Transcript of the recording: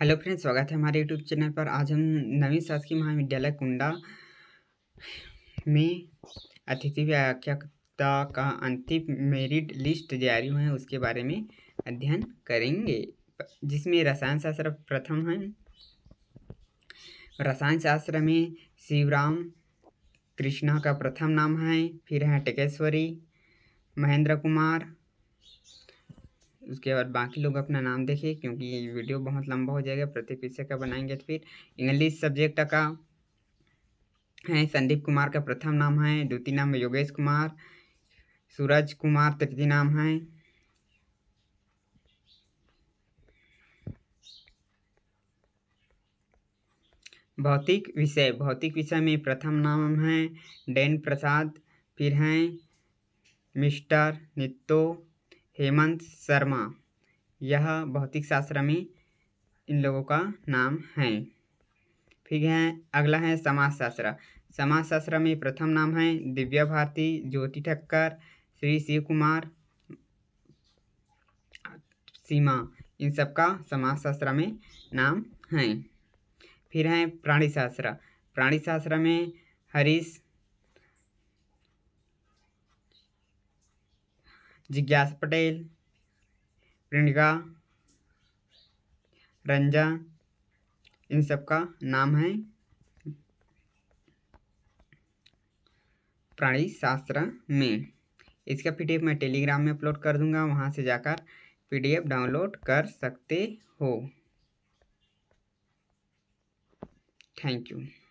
hello friends स्वागत है हमारे यूट्यूब चैनल पर आज हम नवीन शासकीय महाविद्यालय कुंडा में अतिथि व्याख्याता का अंतिम मेरिट लिस्ट जारी हुए हैं उसके बारे में अध्ययन करेंगे जिसमें रसायन शास्त्र प्रथम है रसायन शास्त्र में शिवराम कृष्णा का प्रथम नाम है फिर है टेकेश्वरी महेंद्र कुमार उसके बाद बाकी लोग अपना नाम देखिए क्योंकि ये वीडियो बहुत लंबा हो जाएगा प्रत्येक विषय का बनाएंगे तो फिर इंग्लिश सब्जेक्ट का है संदीप कुमार का प्रथम नाम है द्वितीय नाम योगेश कुमार सूरज कुमार तृतीय नाम है भौतिक विषय भौतिक विषय में प्रथम नाम है डेन प्रसाद फिर हैं मिस्टर नित्तो हेमंत शर्मा यह भौतिक शास्त्र में इन लोगों का नाम है फिर है अगला है समाजशास्त्र समाजशास्त्र में प्रथम नाम है दिव्या भारती ज्योति ठक्कर श्री शिव कुमार सीमा इन सबका समाजशास्त्र में नाम है फिर हैं प्राणीशास्त्र प्राणीशास्त्र में हरीश जिज्ञास पटेल प्रणिका रंजा इन सब का नाम है प्राणी शास्त्र में इसका पीडीएफ मैं टेलीग्राम में अपलोड कर दूंगा वहां से जाकर पीडीएफ डाउनलोड कर सकते हो थैंक यू